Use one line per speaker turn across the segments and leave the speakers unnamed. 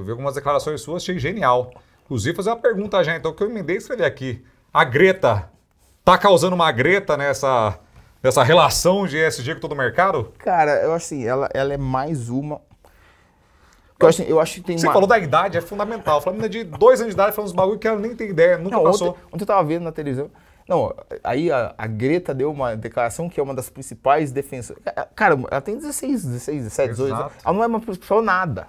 eu vi algumas declarações suas, achei genial. Inclusive, fazer uma pergunta já, então, que eu emendei e escrevi aqui. A Greta tá causando uma greta nessa, nessa relação de ESG com todo o mercado?
Cara, eu acho assim, ela, ela é mais uma. Eu acho, assim, eu acho que tem Você uma... falou da
idade, é fundamental. Eu de dois anos de idade falando uns bagulho que ela nem tem ideia, nunca Não, passou. Ontem, ontem eu
tava vendo na televisão. Não, aí a, a, Greta deu uma declaração que é uma das principais defensoras. É, é, cara, ela tem 16, 16, 17, 18 anos. Ela não é uma pessoa nada.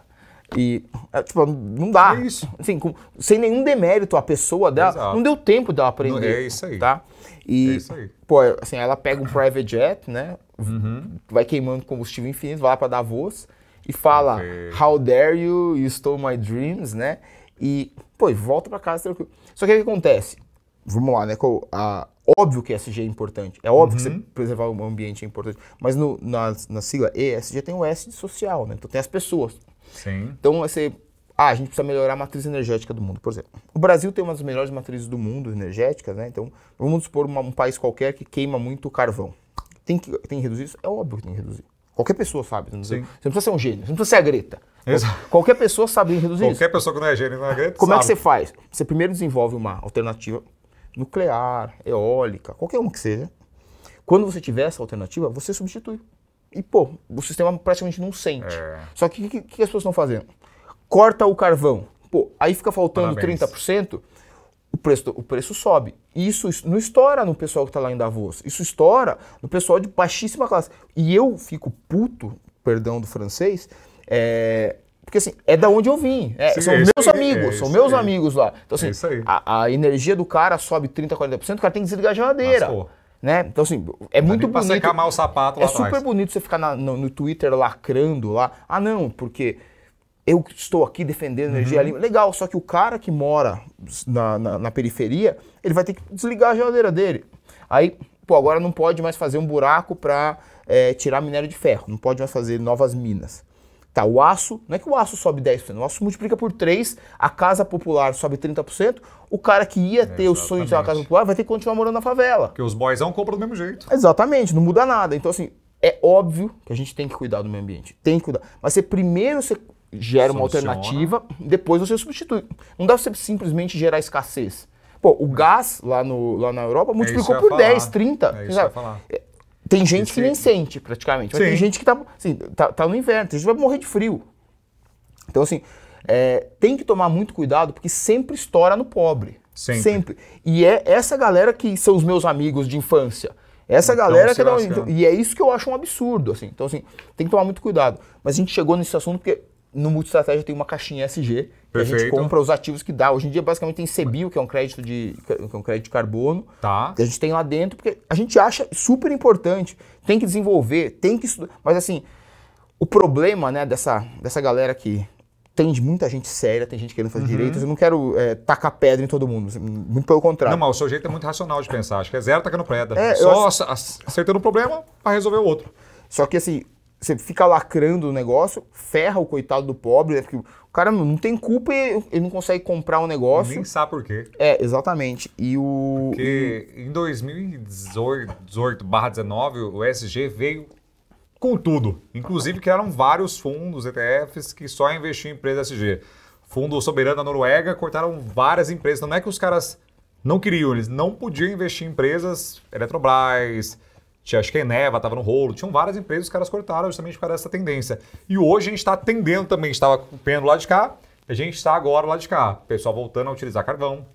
E, é, tipo, não dá. É isso. Assim, com, sem nenhum demérito a pessoa dela. Exato. Não deu tempo dela aprender. É isso aí. Tá? E, é isso aí. Pô, assim, ela pega um private jet, né? Uhum. Vai queimando combustível infinito, vai lá pra Davos e fala: okay. How dare you, you stole my dreams, né? E, pô, volta pra casa tranquilo. Só que o que acontece? Vamos lá, né? A, óbvio que ESG é importante. É óbvio uhum. que você uhum. preservar o ambiente é importante. Mas no, na, na sigla ESG tem o S de social, né? Então tem as pessoas. Sim. Então, você, ah, a gente precisa melhorar a matriz energética do mundo, por exemplo. O Brasil tem uma das melhores matrizes do mundo energéticas, né? Então, vamos supor uma, um país qualquer que queima muito carvão. Tem que, tem que reduzir isso? É óbvio que tem que reduzir. Qualquer pessoa sabe. Não você não precisa ser um gênio, você não precisa ser a Greta. Exato. Qualquer pessoa sabe reduzir Qualquer
isso. pessoa que não é gênio não é Greta Como sabe. é que você
faz? Você primeiro desenvolve uma alternativa nuclear, eólica, qualquer uma que seja. Quando você tiver essa alternativa, você substitui. E, pô, o sistema praticamente não sente. É. Só que o que, que, as pessoas estão fazendo? Corta o carvão. Pô, aí fica faltando Parabéns. 30%, o preço, o preço sobe. Isso, isso não estoura no pessoal que está lá em Davos. Isso estoura no pessoal de baixíssima classe. E eu fico puto, perdão do francês, é, porque assim, é da onde eu vim. É, Sim, são é meus aí, amigos, é são meus amigos lá. Então, assim, é a, a, energia do cara sobe 30%, 40%, o cara tem que desligar a geladeira. Mas, né? Então, assim, é muito bonito. secar
mal o sapato lá É atrás. super
bonito você ficar na, no, no, Twitter lacrando lá. Ah, não, porque eu estou aqui defendendo uhum. energia limpa. Legal, só que o cara que mora na, na, na, periferia, ele vai ter que desligar a geladeira dele. Aí, pô, agora não pode mais fazer um buraco para é, eh, tirar minério de ferro, não pode mais fazer novas minas. Tá, o aço, não é que o aço sobe 10%, o aço multiplica por 3, a casa popular sobe 30%, o cara que ia ter exatamente. o sonho de ter uma casa popular vai ter que continuar morando na favela. Porque os não compram do mesmo jeito. Exatamente, não muda nada. Então, assim, é óbvio que a gente tem que cuidar do meio ambiente, tem que cuidar. Mas você primeiro você gera Soluciona. uma alternativa, depois você substitui. Não dá pra você simplesmente gerar escassez. Pô, o gás lá, no, lá na Europa multiplicou é por 10, 30. É isso que falar. Tem gente Esse... que nem sente, praticamente. Mas tem gente que tá, assim, tá, tá no inverno, tem gente que vai morrer de frio. Então, assim, é, tem que tomar muito cuidado, porque sempre estoura no pobre. Sempre. sempre. E é essa galera que são os meus amigos de infância. Essa então, galera que não, então, E é isso que eu acho um absurdo, assim. Então, assim, tem que tomar muito cuidado. Mas a gente chegou nesse assunto porque no Multistratégia tem uma caixinha SG, que a gente compra os ativos que dá. Hoje em dia, basicamente, tem CBIO, que é um crédito de, que é um crédito de carbono, tá. que a gente tem lá dentro, porque a gente acha super importante. Tem que desenvolver, tem que estudar. Mas, assim, o problema né, dessa, dessa galera que tem muita gente séria, tem gente querendo fazer uhum. direitos. Eu não quero é, tacar pedra em todo mundo, assim, muito pelo contrário. Não, mas o
seu jeito é muito racional de pensar. Acho que é zero tacando pedra. É, Só ac...
acertando um problema para resolver o outro. Só que, assim, você fica lacrando o negócio, ferra o coitado do pobre, né? porque o cara não tem culpa e ele não consegue comprar o um negócio. Nem sabe por quê. É, exatamente. E
o. Porque em 2018/19, o SG veio com tudo. Inclusive, criaram vários fundos, ETFs, que só investiam em empresa SG. Fundo soberano da Noruega, cortaram várias empresas. Não é que os caras não queriam, eles não podiam investir em empresas Eletrobras tinha, acho que a Eneva estava no rolo, tinham várias empresas, os caras cortaram justamente por causa dessa tendência. E hoje a gente está atendendo também, estava vendo lá de cá, a gente está agora lá de cá. O pessoal voltando a utilizar carvão.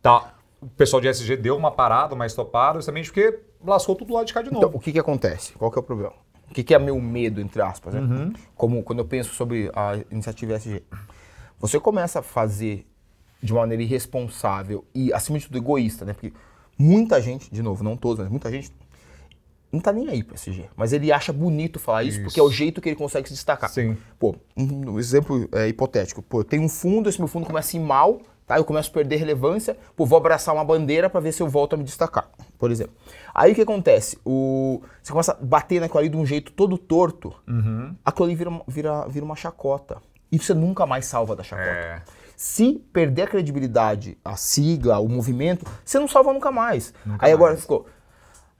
Tá. O pessoal de SG deu uma parada, uma estopada, justamente porque lascou tudo lá de cá de então, novo. Então, o que, que acontece? Qual que é o problema?
O que, que é meu medo, entre aspas? Né? Uhum. Como quando eu penso sobre a iniciativa SG. Você começa a fazer de maneira irresponsável e, acima de tudo, egoísta, né? Porque muita gente, de novo, não todos, mas muita gente não tá nem aí pro G, Mas ele acha bonito falar isso, isso, porque é o jeito que ele consegue se destacar. Sim. Pô, um exemplo é, hipotético. Pô, eu tenho um fundo, esse meu fundo começa a ir mal, tá? Eu começo a perder relevância, pô, vou abraçar uma bandeira para ver se eu volto a me destacar, por exemplo. Aí o que acontece? O... Você começa a bater naquilo ali de um jeito todo torto, uhum. aquilo ali vira, vira, vira uma chacota. E você nunca mais salva da chacota. É. Se perder a credibilidade, a sigla, o movimento, você não salva nunca mais. Nunca Aí mais. agora ficou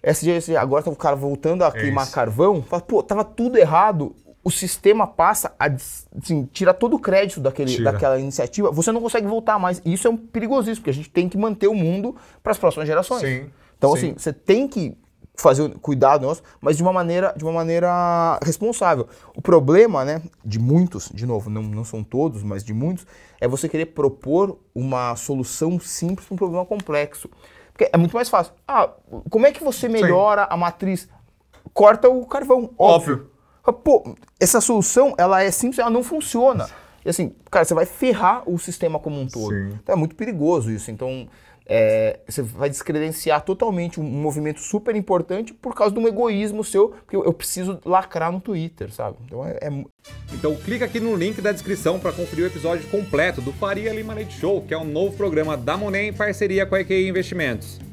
SG, agora tá o cara voltando a é queimar carvão. Fala, pô, tava tudo errado. O sistema passa a assim, tirar todo o crédito daquele, Tira. daquela iniciativa. Você não consegue voltar mais. E isso é um perigosíssimo, porque a gente tem que manter o mundo para as próximas gerações. Sim. Então, Sim. assim, você tem que fazer o cuidado nosso, mas de uma maneira, de uma maneira responsável. O problema, né, de muitos, de novo, não, não são todos, mas de muitos, é você querer propor uma solução simples para um problema complexo. Porque é muito mais fácil. Ah, como é que você melhora Sim. a matriz? Corta o carvão. Óbvio. óbvio. Pô, essa solução, ela é simples, ela não funciona. E assim, cara, você vai ferrar o sistema como um todo. Sim. Então é muito perigoso isso. Então, é, você vai descredenciar totalmente um movimento super importante por causa de um egoísmo seu, porque eu,
preciso lacrar no Twitter, sabe? Então, é, é... então clica aqui no link da descrição para conferir o episódio completo do Faria Lima Leite Show, que é um novo programa da Monet em parceria com a EQI Investimentos.